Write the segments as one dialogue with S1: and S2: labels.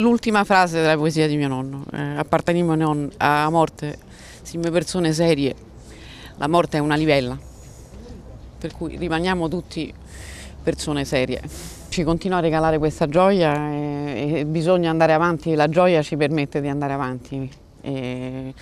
S1: L'ultima frase della poesia di mio nonno, eh, apparteniamo non a morte, siamo persone serie, la morte è una livella, per cui rimaniamo tutti persone serie. Ci continua a regalare questa gioia e, e bisogna andare avanti, la gioia ci permette di andare avanti. E,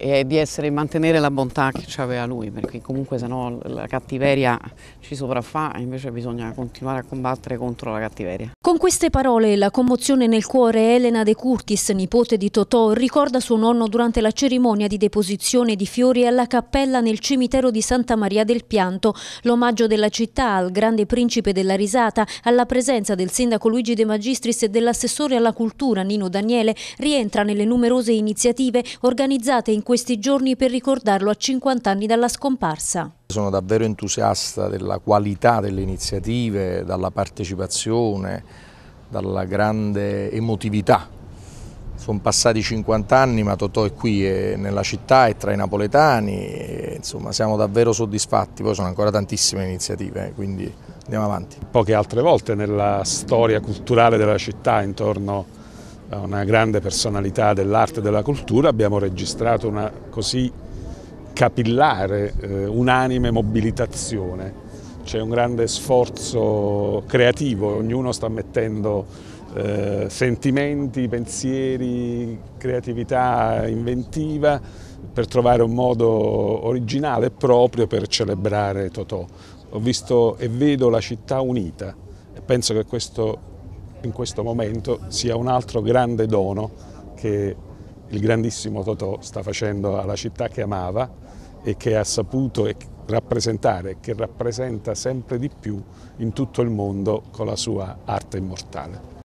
S1: e di essere, mantenere la bontà che aveva lui, perché comunque se no la cattiveria ci sopraffa e invece bisogna continuare a combattere contro la cattiveria.
S2: Con queste parole e la commozione nel cuore Elena De Curtis, nipote di Totò, ricorda suo nonno durante la cerimonia di deposizione di fiori alla cappella nel cimitero di Santa Maria del Pianto, l'omaggio della città al grande principe della risata, alla presenza del sindaco Luigi De Magistris e dell'assessore alla cultura Nino Daniele rientra nelle numerose iniziative organizzate in questi giorni per ricordarlo a 50 anni dalla scomparsa.
S3: Sono davvero entusiasta della qualità delle iniziative, dalla partecipazione, dalla grande emotività. Sono passati 50 anni ma Totò è qui, è nella città, è tra i napoletani, e, insomma siamo davvero soddisfatti, poi sono ancora tantissime iniziative, eh, quindi andiamo avanti.
S4: Poche altre volte nella storia culturale della città intorno a una grande personalità dell'arte e della cultura, abbiamo registrato una così capillare, eh, unanime mobilitazione. C'è un grande sforzo creativo, ognuno sta mettendo eh, sentimenti, pensieri, creatività inventiva per trovare un modo originale e proprio per celebrare Totò. Ho visto e vedo la città unita e penso che questo in questo momento sia un altro grande dono che il grandissimo Totò sta facendo alla città che amava e che ha saputo rappresentare, che rappresenta sempre di più
S2: in tutto il mondo con la sua arte immortale.